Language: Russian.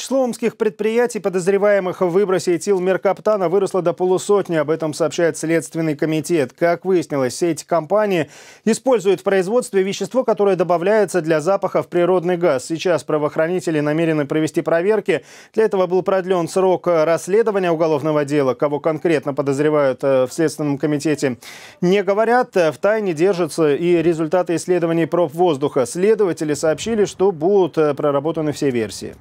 Число омских предприятий, подозреваемых в выбросе этил меркаптана, выросло до полусотни. Об этом сообщает Следственный комитет. Как выяснилось, все эти компании используют в производстве вещество, которое добавляется для запаха в природный газ. Сейчас правоохранители намерены провести проверки. Для этого был продлен срок расследования уголовного дела. Кого конкретно подозревают э, в Следственном комитете, не говорят. Э, в тайне держатся и результаты исследований проб воздуха. Следователи сообщили, что будут э, проработаны все версии.